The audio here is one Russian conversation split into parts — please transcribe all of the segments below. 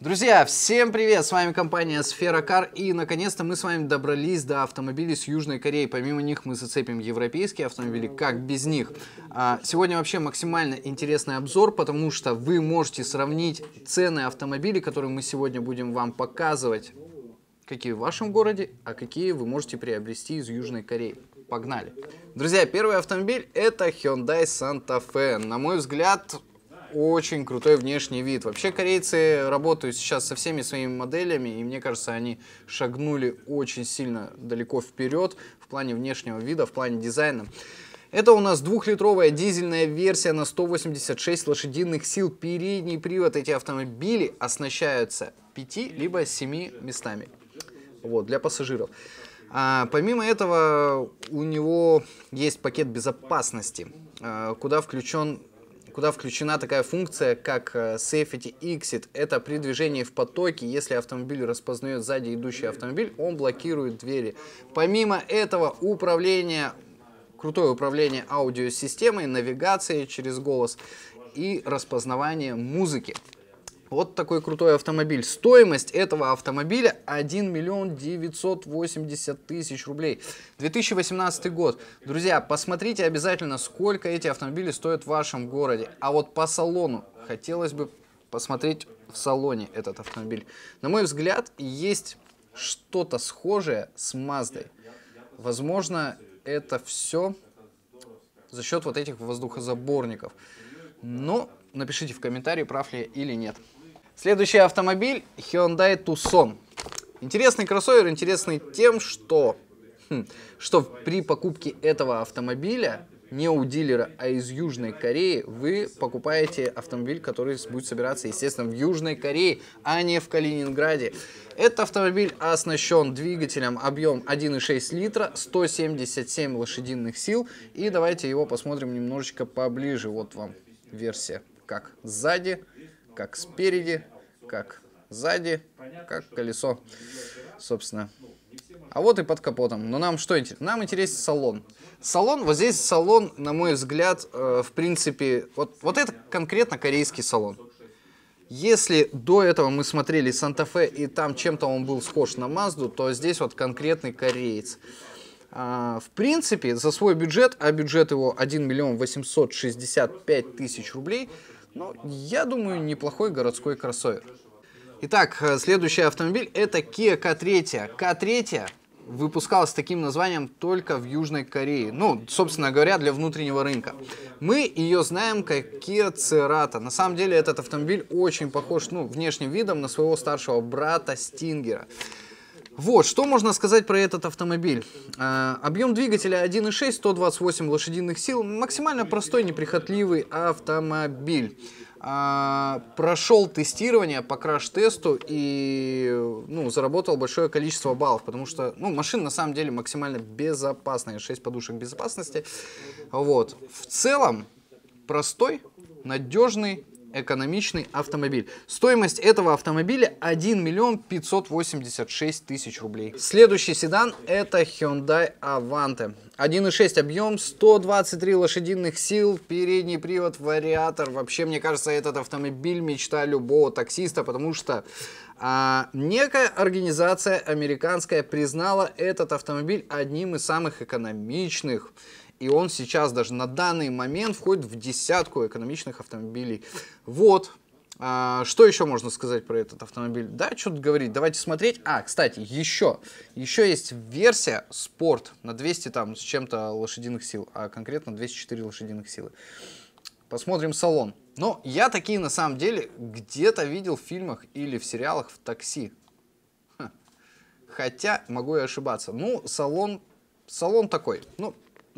Друзья, всем привет! С вами компания Сфера Кар и наконец-то мы с вами добрались до автомобилей с Южной Кореи. Помимо них мы зацепим европейские автомобили, как без них. А, сегодня вообще максимально интересный обзор, потому что вы можете сравнить цены автомобилей, которые мы сегодня будем вам показывать, какие в вашем городе, а какие вы можете приобрести из Южной Кореи. Погнали! Друзья, первый автомобиль это Hyundai Santa Fe. На мой взгляд, очень крутой внешний вид. Вообще корейцы работают сейчас со всеми своими моделями, и мне кажется, они шагнули очень сильно далеко вперед в плане внешнего вида, в плане дизайна. Это у нас двухлитровая дизельная версия на 186 лошадиных сил. Передний привод эти автомобили оснащаются 5 либо 7 местами вот, для пассажиров. А, помимо этого у него есть пакет безопасности, а, куда включен куда включена такая функция, как э, Safety Exit. Это при движении в потоке, если автомобиль распознает сзади идущий автомобиль, он блокирует двери. Помимо этого, управление, крутое управление аудиосистемой, навигацией через голос и распознавание музыки. Вот такой крутой автомобиль. Стоимость этого автомобиля 1 миллион 980 тысяч рублей. 2018 год. Друзья, посмотрите обязательно, сколько эти автомобили стоят в вашем городе. А вот по салону хотелось бы посмотреть в салоне этот автомобиль. На мой взгляд, есть что-то схожее с Маздой. Возможно, это все за счет вот этих воздухозаборников. Но напишите в комментарии, прав ли я или нет. Следующий автомобиль Hyundai Tucson. Интересный кроссовер, интересный тем, что, хм, что при покупке этого автомобиля не у дилера, а из Южной Кореи, вы покупаете автомобиль, который будет собираться, естественно, в Южной Корее, а не в Калининграде. Этот автомобиль оснащен двигателем объем 1,6 литра, 177 лошадиных сил. И давайте его посмотрим немножечко поближе. Вот вам версия как сзади, как спереди, как сзади, как колесо, собственно. А вот и под капотом. Но нам что интересно? Нам интересен салон. Салон, вот здесь салон, на мой взгляд, э, в принципе, вот, вот это конкретно корейский салон. Если до этого мы смотрели Санта-Фе и там чем-то он был схож на Мазду, то здесь вот конкретный кореец. А, в принципе, за свой бюджет, а бюджет его 1 миллион 865 тысяч рублей, но ну, я думаю, неплохой городской кроссовер. Итак, э, следующий автомобиль это Kia K3. K3 выпускалась таким названием только в Южной Корее. Ну, собственно говоря, для внутреннего рынка. Мы ее знаем как Kia Cerato. На самом деле этот автомобиль очень похож, ну, внешним видом на своего старшего брата Стингера. Вот, что можно сказать про этот автомобиль. Э, объем двигателя 1.6, 128 лошадиных сил. Максимально простой, неприхотливый автомобиль. Э, прошел тестирование по краш-тесту и ну, заработал большое количество баллов, потому что ну, машина на самом деле максимально безопасная, 6 подушек безопасности. Вот. В целом простой, надежный экономичный автомобиль. Стоимость этого автомобиля 1 миллион 586 тысяч рублей. Следующий седан это Hyundai Avante. 1.6 объем, 123 лошадиных сил, передний привод, вариатор. Вообще, мне кажется, этот автомобиль мечта любого таксиста, потому что а, некая организация американская признала этот автомобиль одним из самых экономичных и он сейчас даже на данный момент входит в десятку экономичных автомобилей. Вот. А, что еще можно сказать про этот автомобиль? Да, что-то говорить. Давайте смотреть. А, кстати, еще. Еще есть версия спорт на 200 там с чем-то лошадиных сил, а конкретно 204 лошадиных силы. Посмотрим салон. Но я такие на самом деле где-то видел в фильмах или в сериалах в такси. Хотя могу и ошибаться. Ну, салон, салон такой. Ну,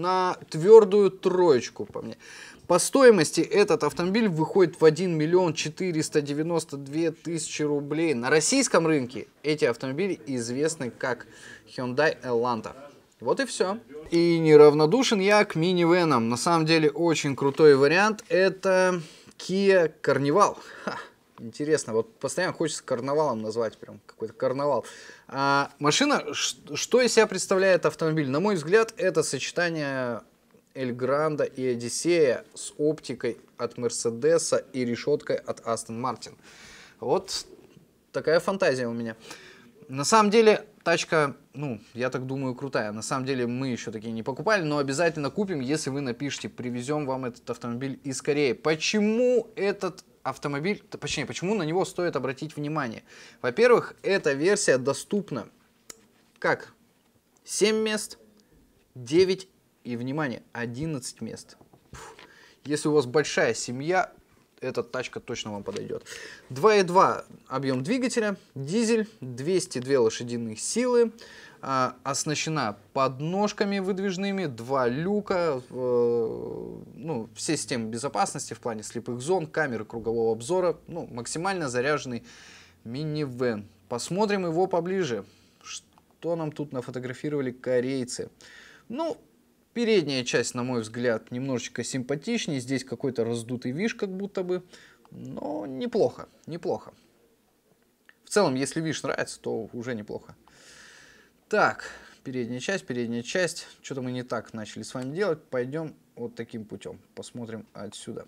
на твердую троечку по мне. По стоимости этот автомобиль выходит в 1 миллион 492 тысячи рублей. На российском рынке эти автомобили известны как Hyundai Elantra. Вот и все. И неравнодушен я к минивенам. На самом деле очень крутой вариант. Это Kia Carnival. Ха интересно. Вот постоянно хочется карнавалом назвать, прям какой-то карнавал. А, машина, что из себя представляет автомобиль? На мой взгляд, это сочетание Эль Гранда и Одиссея с оптикой от Мерседеса и решеткой от Астон Мартин. Вот такая фантазия у меня. На самом деле, тачка, ну, я так думаю, крутая. На самом деле, мы еще такие не покупали, но обязательно купим, если вы напишите, привезем вам этот автомобиль и скорее. Почему этот автомобиль, точнее, почему на него стоит обратить внимание? Во-первых, эта версия доступна как 7 мест, 9 и, внимание, 11 мест. Если у вас большая семья, эта тачка точно вам подойдет. 2.2 объем двигателя, дизель, 202 лошадиные силы, а, оснащена подножками выдвижными, два люка, э, ну, все системы безопасности в плане слепых зон, камеры кругового обзора, ну, максимально заряженный минивэн. Посмотрим его поближе. Что нам тут нафотографировали корейцы? Ну, передняя часть, на мой взгляд, немножечко симпатичнее. Здесь какой-то раздутый виш как будто бы, но неплохо, неплохо. В целом, если виш нравится, то уже неплохо. Так, передняя часть, передняя часть. Что-то мы не так начали с вами делать. Пойдем вот таким путем. Посмотрим отсюда.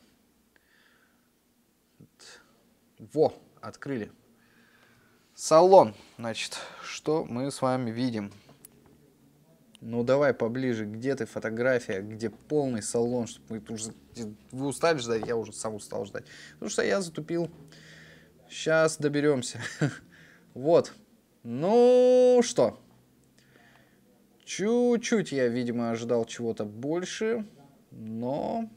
Во, открыли. Салон. Значит, что мы с вами видим? Ну давай поближе, где ты фотография, где полный салон, чтобы мы уже... Вы устали ждать? Я уже сам устал ждать. Потому что я затупил. Сейчас доберемся. Вот. Ну что, Чуть-чуть я, видимо, ожидал чего-то больше, но...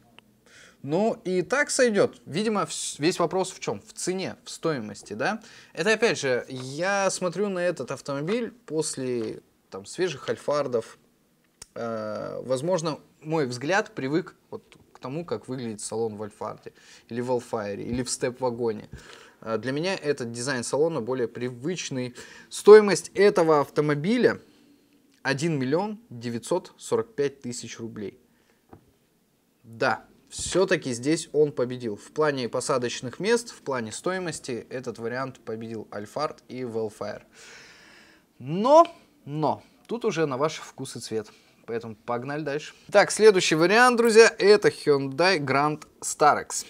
Ну и так сойдет. Видимо, весь вопрос в чем? В цене, в стоимости, да? Это опять же, я смотрю на этот автомобиль после там, свежих альфардов. Э, возможно, мой взгляд привык вот к тому, как выглядит салон в альфарде, или в алфайре, или в степ-вагоне. Э, для меня этот дизайн салона более привычный. Стоимость этого автомобиля – 1 миллион 945 тысяч рублей. Да, все-таки здесь он победил. В плане посадочных мест, в плане стоимости этот вариант победил Альфард и Wellfire. Но, но, тут уже на ваш вкус и цвет. Поэтому погнали дальше. Так, следующий вариант, друзья, это Hyundai Grand Starex.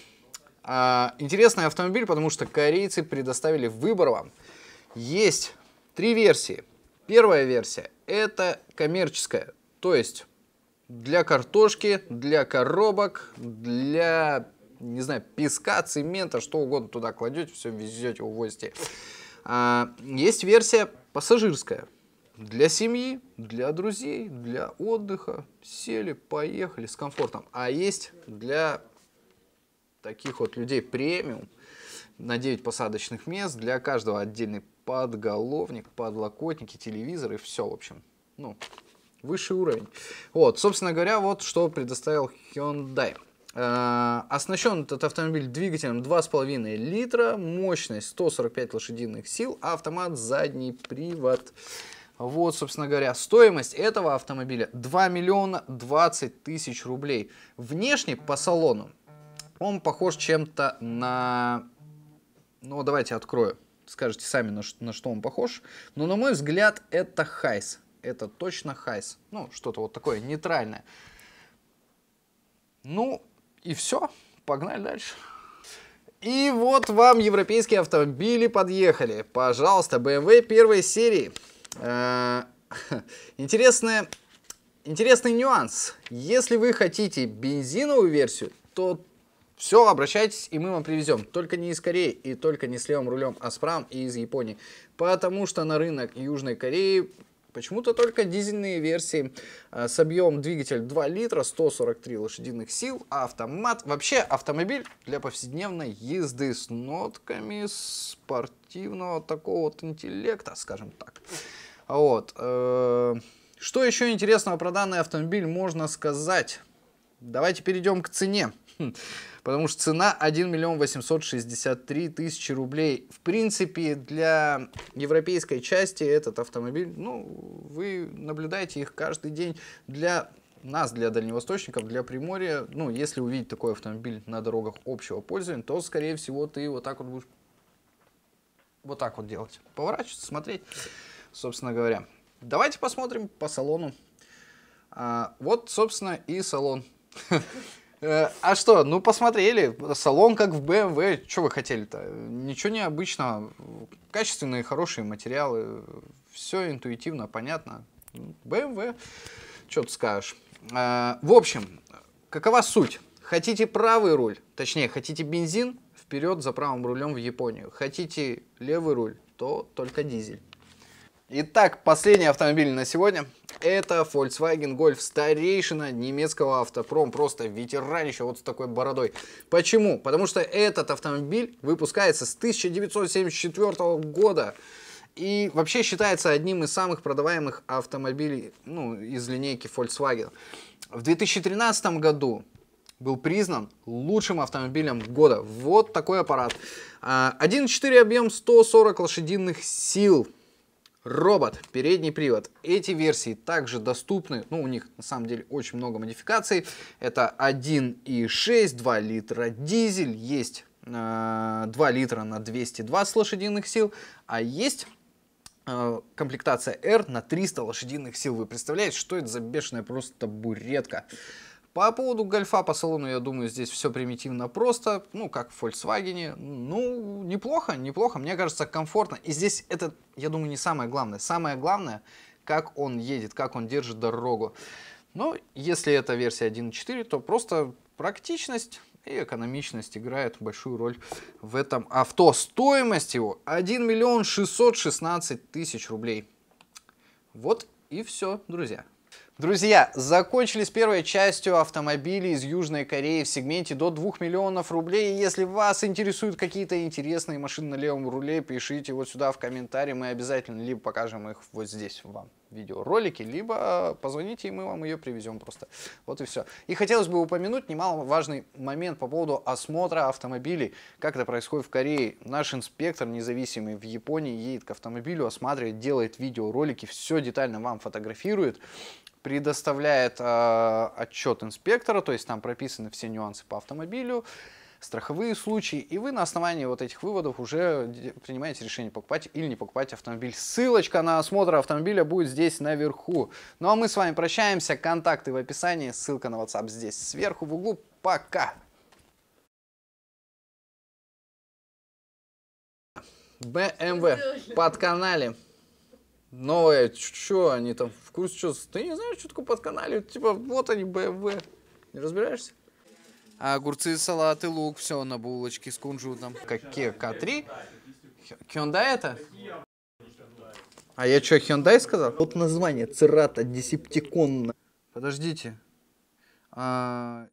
А, интересный автомобиль, потому что корейцы предоставили выбор вам. Есть три версии. Первая версия – это коммерческая, то есть для картошки, для коробок, для, не знаю, песка, цемента, что угодно туда кладете, все везете, увозите. А, есть версия пассажирская. Для семьи, для друзей, для отдыха. Сели, поехали с комфортом. А есть для таких вот людей премиум – на 9 посадочных мест, для каждого отдельный подголовник, подлокотники, телевизор и все, в общем. Ну, высший уровень. Вот, собственно говоря, вот что предоставил Hyundai. Э, Оснащен этот автомобиль двигателем 2,5 литра, мощность 145 лошадиных сил, а автомат задний привод. Вот, собственно говоря, стоимость этого автомобиля 2 миллиона 20 тысяч рублей. Внешне по салону он похож чем-то на ну, давайте открою. Скажите сами, на, на что он похож. Но, ну, на мой взгляд, это хайс. Это точно хайс. Ну, что-то вот такое нейтральное. Ну, и все. Погнали дальше. И вот вам европейские автомобили подъехали. Пожалуйста, BMW эм первой серии. Э, интересный, интересный нюанс. Если вы хотите бензиновую версию, то все, обращайтесь, и мы вам привезем. Только не из Кореи, и только не с левым рулем, а с правым и из Японии. Потому что на рынок Южной Кореи почему-то только дизельные версии а, с объемом двигатель 2 литра, 143 лошадиных сил, автомат. Вообще автомобиль для повседневной езды с нотками спортивного такого вот интеллекта, скажем так. Вот. Э, что еще интересного про данный автомобиль можно сказать? Давайте перейдем к цене. Хм, потому что цена 1 миллион 863 тысячи рублей. В принципе, для европейской части этот автомобиль, ну, вы наблюдаете их каждый день. Для нас, для дальневосточников, для Приморья, ну, если увидеть такой автомобиль на дорогах общего пользования, то, скорее всего, ты вот так вот будешь вот так вот делать. Поворачиваться, смотреть, собственно говоря. Давайте посмотрим по салону. А, вот, собственно, и салон. Э, а что, ну посмотрели, салон как в BMW, эм что вы хотели-то? Ничего необычного, качественные, хорошие материалы, все интуитивно, понятно. BMW, что ты скажешь. Э, в общем, какова суть? Хотите правый руль, точнее, хотите бензин, вперед за правым рулем в Японию. Хотите левый руль, то только дизель. Итак, последний автомобиль на сегодня. Это Volkswagen Golf, старейшина немецкого автопром, просто ветеран еще вот с такой бородой. Почему? Потому что этот автомобиль выпускается с 1974 года и вообще считается одним из самых продаваемых автомобилей ну, из линейки Volkswagen. В 2013 году был признан лучшим автомобилем года. Вот такой аппарат. 1.4 а, объем 140 лошадиных сил. Робот, передний привод. Эти версии также доступны, ну у них на самом деле очень много модификаций. Это 1,6, 2 литра дизель, есть э, 2 литра на 220 лошадиных сил, а есть э, комплектация R на 300 лошадиных сил. Вы представляете, что это за бешеная просто табуретка? По поводу гольфа по салону, я думаю, здесь все примитивно просто, ну, как в Volkswagen. Ну, неплохо, неплохо, мне кажется, комфортно. И здесь это, я думаю, не самое главное. Самое главное, как он едет, как он держит дорогу. Но ну, если это версия 1.4, то просто практичность и экономичность играет большую роль в этом авто. Стоимость его 1 миллион 616 тысяч рублей. Вот и все, друзья. Друзья, закончились первой частью автомобилей из Южной Кореи в сегменте до 2 миллионов рублей. Если вас интересуют какие-то интересные машины на левом руле, пишите вот сюда в комментарии. Мы обязательно либо покажем их вот здесь вам видеоролики, либо а, позвоните, и мы вам ее привезем просто. Вот и все. И хотелось бы упомянуть немаловажный момент по поводу осмотра автомобилей. Как это происходит в Корее. Наш инспектор независимый в Японии едет к автомобилю, осматривает, делает видеоролики, все детально вам фотографирует предоставляет э, а, отчет инспектора, то есть там прописаны все нюансы по автомобилю, страховые случаи, и вы на основании вот этих выводов уже принимаете решение покупать или не покупать автомобиль. Ссылочка на осмотр автомобиля будет здесь наверху. Ну а мы с вами прощаемся, контакты в описании, ссылка на WhatsApp здесь сверху в углу. Пока! BMW под канале. Новое, что они там в курсе, что ты не знаешь, что такое подканале, типа вот они, БМВ. Не разбираешься? А огурцы, салаты, лук, все на булочке с кунжутом. Какие К3? Hyundai это? А я что, Hyundai сказал? Вот название Церата Десептикон. Подождите. А,